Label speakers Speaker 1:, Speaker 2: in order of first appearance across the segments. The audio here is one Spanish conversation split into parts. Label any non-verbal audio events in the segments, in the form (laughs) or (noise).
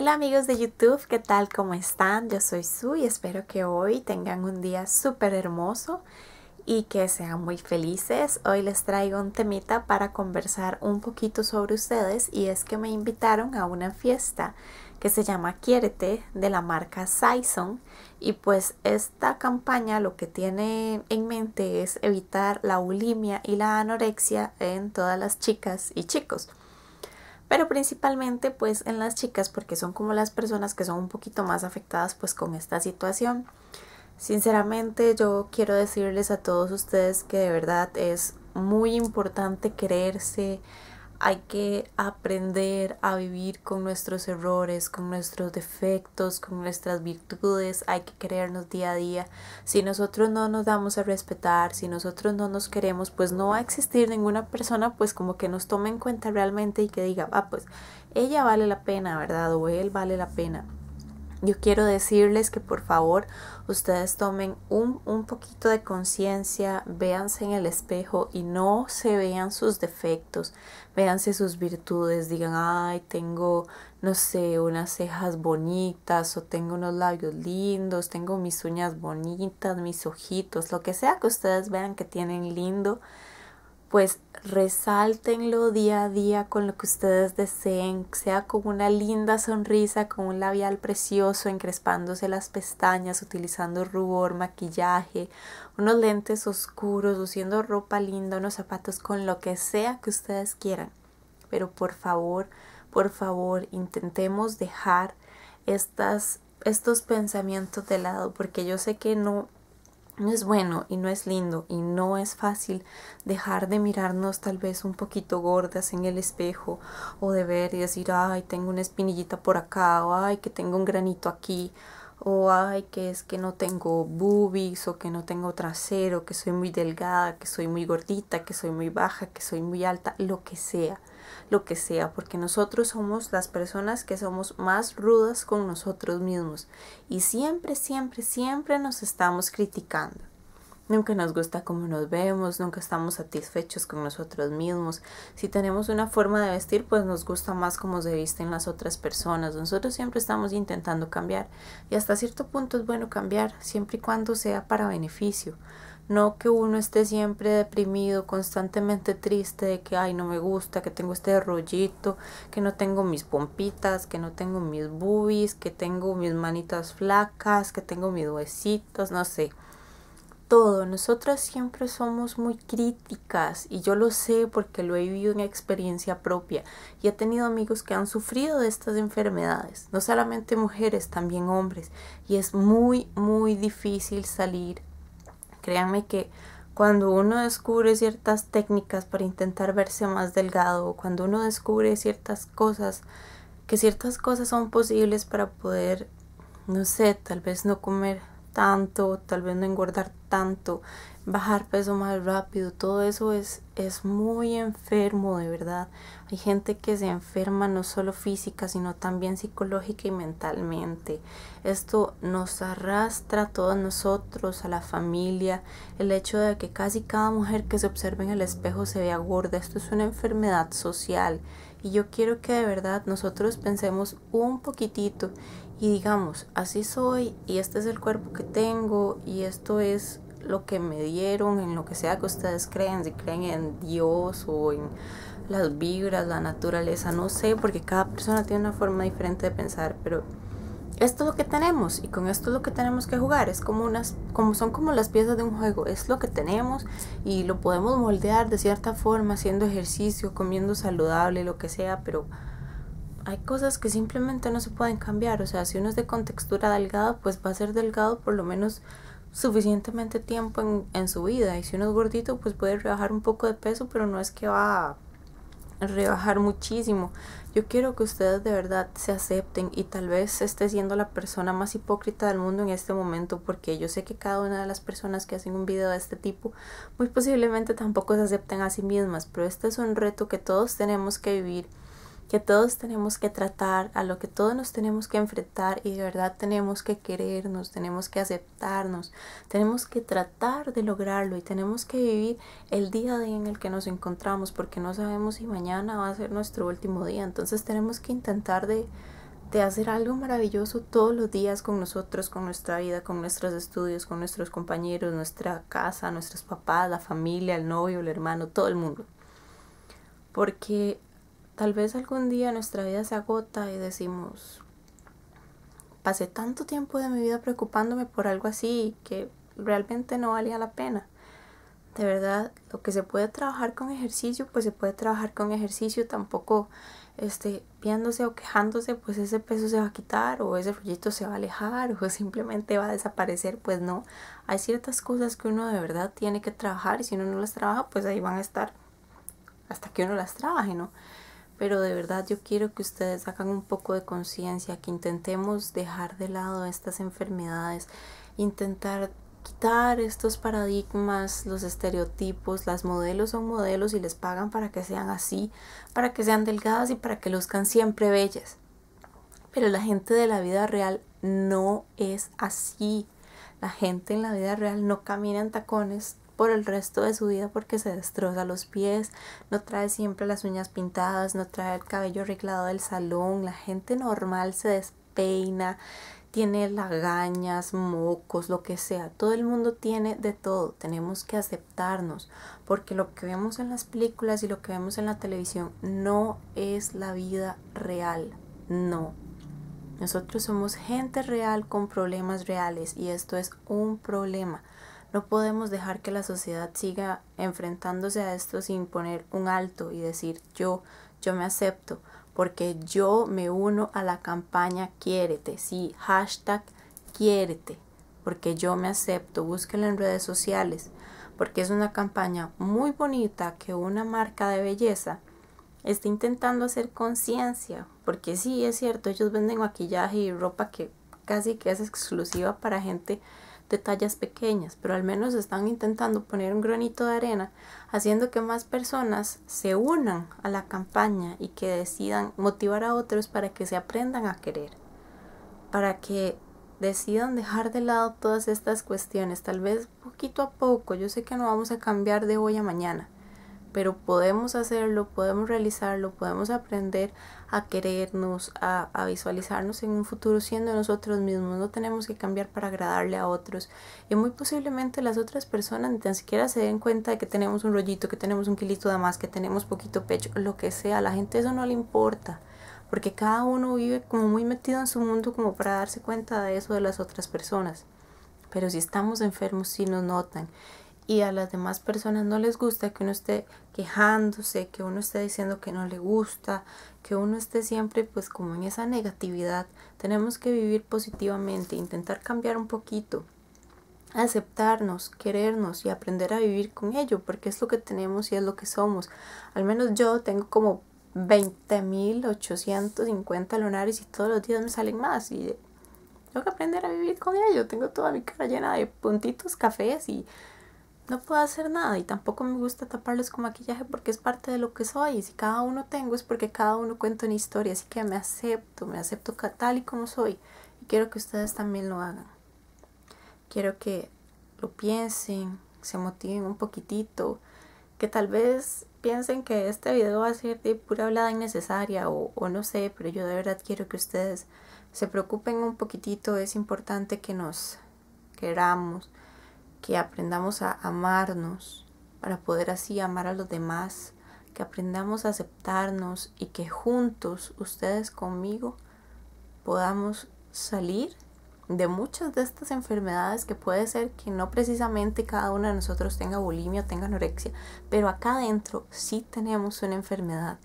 Speaker 1: Hola amigos de YouTube, ¿qué tal? ¿Cómo están? Yo soy Sue y espero que hoy tengan un día súper hermoso y que sean muy felices. Hoy les traigo un temita para conversar un poquito sobre ustedes y es que me invitaron a una fiesta que se llama Quiérete de la marca Saison y pues esta campaña lo que tiene en mente es evitar la bulimia y la anorexia en todas las chicas y chicos pero principalmente pues en las chicas porque son como las personas que son un poquito más afectadas pues con esta situación. Sinceramente yo quiero decirles a todos ustedes que de verdad es muy importante creerse, hay que aprender a vivir con nuestros errores, con nuestros defectos, con nuestras virtudes, hay que creernos día a día. Si nosotros no nos damos a respetar, si nosotros no nos queremos, pues no va a existir ninguna persona pues como que nos tome en cuenta realmente y que diga, ah, pues ella vale la pena, ¿verdad? O él vale la pena. Yo quiero decirles que por favor ustedes tomen un, poquito de conciencia, véanse en el espejo y no se vean sus defectos, véanse sus virtudes, digan, ay, tengo, no sé, unas cejas bonitas o tengo unos labios lindos, tengo mis uñas bonitas, mis ojitos, lo que sea que ustedes vean que tienen lindo pues resáltenlo día a día con lo que ustedes deseen, sea con una linda sonrisa, con un labial precioso, encrespándose las pestañas, utilizando rubor, maquillaje, unos lentes oscuros, luciendo ropa linda, unos zapatos con lo que sea que ustedes quieran. Pero por favor, por favor, intentemos dejar estas, estos pensamientos de lado, porque yo sé que no no es bueno y no es lindo y no es fácil dejar de mirarnos tal vez un poquito gordas en el espejo o de ver y decir, ay, tengo una espinillita por acá o ay, que tengo un granito aquí o ay, que es que no tengo boobies, o que no tengo trasero, que soy muy delgada, que soy muy gordita, que soy muy baja, que soy muy alta, lo que sea, lo que sea, porque nosotros somos las personas que somos más rudas con nosotros mismos y siempre, siempre, siempre nos estamos criticando. Nunca nos gusta cómo nos vemos, nunca estamos satisfechos con nosotros mismos. Si tenemos una forma de vestir, pues nos gusta más cómo se visten las otras personas. Nosotros siempre estamos intentando cambiar y hasta cierto punto es bueno cambiar, siempre y cuando sea para beneficio. No que uno esté siempre deprimido, constantemente triste de que, ay, no me gusta, que tengo este rollito, que no tengo mis pompitas, que no tengo mis boobies, que tengo mis manitas flacas, que tengo mis huesitos, no sé todo. Nosotras siempre somos muy críticas y yo lo sé porque lo he vivido en experiencia propia y he tenido amigos que han sufrido de estas enfermedades, no solamente mujeres, también hombres. Y es muy, muy difícil salir. Créanme que cuando uno descubre ciertas técnicas para intentar verse más delgado, cuando uno descubre ciertas cosas, que ciertas cosas son posibles para poder, no sé, tal vez no comer tanto, tal vez no engordar tanto, bajar peso más rápido, todo eso es, es muy enfermo de verdad. Hay gente que se enferma no solo física, sino también psicológica y mentalmente. Esto nos arrastra a todos nosotros, a la familia, el hecho de que casi cada mujer que se observe en el espejo se vea gorda. Esto es una enfermedad social. Y yo quiero que de verdad nosotros pensemos un poquitito y digamos, así soy y este es el cuerpo que tengo y esto es lo que me dieron, en lo que sea que ustedes creen, si creen en Dios o en las vibras, la naturaleza, no sé, porque cada persona tiene una forma diferente de pensar, pero esto es lo que tenemos y con esto es lo que tenemos que jugar, es como unas como son como las piezas de un juego, es lo que tenemos y lo podemos moldear de cierta forma haciendo ejercicio, comiendo saludable, lo que sea, pero hay cosas que simplemente no se pueden cambiar. O sea, si uno es de contextura delgada, pues va a ser delgado por lo menos suficientemente tiempo en, en, su vida. Y si uno es gordito, pues puede rebajar un poco de peso, pero no es que va a rebajar muchísimo. Yo quiero que ustedes de verdad se acepten y tal vez esté siendo la persona más hipócrita del mundo en este momento, porque yo sé que cada una de las personas que hacen un video de este tipo muy posiblemente tampoco se acepten a sí mismas, pero este es un reto que todos tenemos que vivir que todos tenemos que tratar, a lo que todos nos tenemos que enfrentar y de verdad tenemos que querernos, tenemos que aceptarnos, tenemos que tratar de lograrlo y tenemos que vivir el día a día en el que nos encontramos porque no sabemos si mañana va a ser nuestro último día, entonces tenemos que intentar de, de hacer algo maravilloso todos los días con nosotros, con nuestra vida, con nuestros estudios, con nuestros compañeros, nuestra casa, nuestros papás, la familia, el novio, el hermano, todo el mundo. Porque Tal vez algún día nuestra vida se agota y decimos, pasé tanto tiempo de mi vida preocupándome por algo así que realmente no valía la pena. De verdad, lo que se puede trabajar con ejercicio, pues se puede trabajar con ejercicio, tampoco este, viéndose o quejándose, pues ese peso se va a quitar o ese rollito se va a alejar (laughs) o simplemente va a desaparecer, pues no. Hay ciertas cosas que uno de verdad tiene que trabajar y si uno no las trabaja, pues ahí van a estar hasta que uno las trabaje, ¿no? pero de verdad yo quiero que ustedes hagan un poco de conciencia, que intentemos dejar de lado estas enfermedades, intentar quitar estos paradigmas, los estereotipos, las modelos son modelos y les pagan para que sean así, para que sean delgadas y para que luzcan siempre bellas. Pero la gente de la vida real no es así. La gente en la vida real no camina en tacones, por el resto de su vida porque se destroza los pies, no trae siempre las uñas pintadas, no trae el cabello arreglado del salón, la gente normal se despeina, tiene lagañas, mocos, lo que sea. Todo el mundo tiene de todo. Tenemos que aceptarnos porque lo que vemos en las películas y lo que vemos en la televisión no es la vida real. No. Nosotros somos gente real con problemas reales y esto es un problema. No podemos dejar que la sociedad siga enfrentándose a esto sin poner un alto y decir yo, yo me acepto, porque yo me uno a la campaña quiérete, sí, hashtag quiérete, porque yo me acepto, búsquenla en redes sociales, porque es una campaña muy bonita que una marca de belleza está intentando hacer conciencia, porque sí, es cierto, ellos venden maquillaje y ropa que casi que es exclusiva para gente detalles pequeñas, pero al menos están intentando poner un granito de arena, haciendo que más personas se unan a la campaña y que decidan motivar a otros para que se aprendan a querer, para que decidan dejar de lado todas estas cuestiones, tal vez poquito a poco, yo sé que no vamos a cambiar de hoy a mañana, pero podemos hacerlo, podemos realizarlo, podemos aprender a querernos, a, visualizarnos en un futuro siendo nosotros mismos. No tenemos que cambiar para agradarle a otros. Y muy posiblemente las otras personas ni tan siquiera se den cuenta de que tenemos un rollito, que tenemos un kilito de más, que tenemos poquito pecho, lo que sea. A la gente eso no le importa. Porque cada uno vive como muy metido en su mundo como para darse cuenta de eso de las otras personas. Pero si estamos enfermos, si nos notan y a las demás personas no les gusta que uno esté quejándose, que uno esté diciendo que no le gusta, que uno esté siempre pues como en esa negatividad. Tenemos que vivir positivamente, intentar cambiar un poquito, aceptarnos, querernos y aprender a vivir con ello, porque es lo que tenemos y es lo que somos. Al menos yo tengo como 20.850 lunares y todos los días me salen más y tengo que aprender a vivir con ello. Tengo toda mi cara llena de puntitos cafés y no puedo hacer nada y tampoco me gusta taparles con maquillaje porque es parte de lo que soy y si cada uno tengo es porque cada uno cuenta una historia, así que me acepto, me acepto tal y como soy y quiero que ustedes también lo hagan. Quiero que lo piensen, se motiven un poquitito, que tal vez piensen que este video va a ser de pura hablada innecesaria o no sé, pero yo de verdad quiero que ustedes se preocupen un poquitito, es importante que nos queramos, que aprendamos a amarnos para poder así amar a los demás, que aprendamos a aceptarnos y que juntos, ustedes conmigo, podamos salir de muchas de estas enfermedades que puede ser que no precisamente cada uno de nosotros tenga bulimia o tenga anorexia, pero acá adentro sí tenemos una enfermedad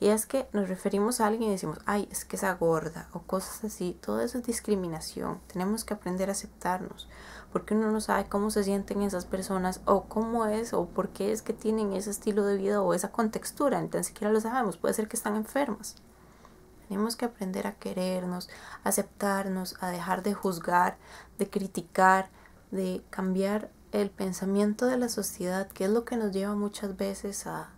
Speaker 1: y es que nos referimos a alguien y decimos, ay, es que esa gorda o cosas así. Todo eso es discriminación. Tenemos que aprender a aceptarnos. Porque uno no sabe cómo se sienten esas personas o cómo es o por qué es que tienen ese estilo de vida o esa contextura. Ni tan siquiera lo sabemos. Puede ser que están enfermas. Tenemos que aprender a querernos, aceptarnos, a dejar de juzgar, de criticar, de cambiar el pensamiento de la sociedad, que es lo que nos lleva muchas veces a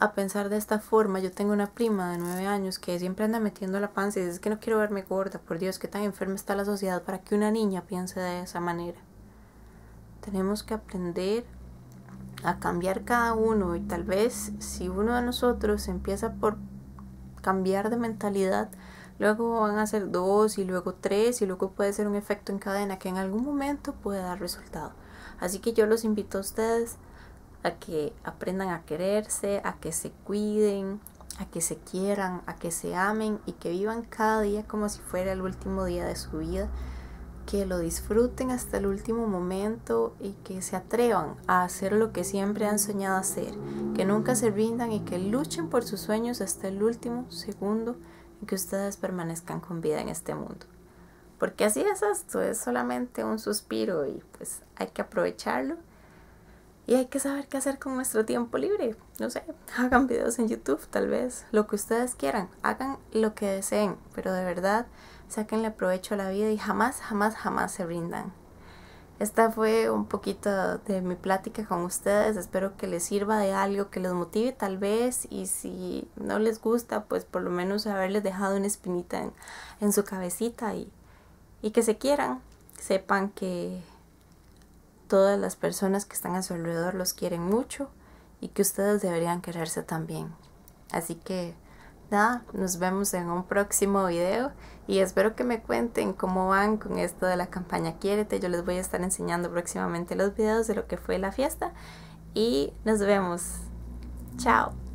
Speaker 1: a pensar de esta forma. Yo tengo una prima de nueve años que siempre anda metiendo la panza y dice que no quiero verme gorda, por Dios, que tan enferma está la sociedad para que una niña piense de esa manera. Tenemos que aprender a cambiar cada uno y tal vez si uno de nosotros empieza por cambiar de mentalidad, luego van a ser dos y luego tres y luego puede ser un efecto en cadena que en algún momento puede dar resultado. Así que yo los invito a ustedes a que aprendan a quererse, a que se cuiden, a que se quieran, a que se amen y que vivan cada día como si fuera el último día de su vida, que lo disfruten hasta el último momento y que se atrevan a hacer lo que siempre han soñado hacer, que nunca se rindan y que luchen por sus sueños hasta el último segundo y que ustedes permanezcan con vida en este mundo. Porque así es esto, es solamente un suspiro y pues hay que aprovecharlo y hay que saber qué hacer con nuestro tiempo libre. No sé, (laughs) hagan videos en YouTube tal vez, lo que ustedes quieran, hagan lo que deseen, pero de verdad, saquenle provecho a la vida y jamás, jamás, jamás se rindan. Esta fue un poquito de mi plática con ustedes. Espero que les sirva de algo, que los motive tal vez. Y si no les gusta, pues por lo menos haberles dejado una espinita en, su cabecita y que se quieran. Sepan que todas las personas que están a su alrededor los quieren mucho y que ustedes deberían quererse también. Así que nada, nos vemos en un próximo video y espero que me cuenten cómo van con esto de la campaña Quiérete. Yo les voy a estar enseñando próximamente los videos de lo que fue la fiesta y nos vemos. Chao.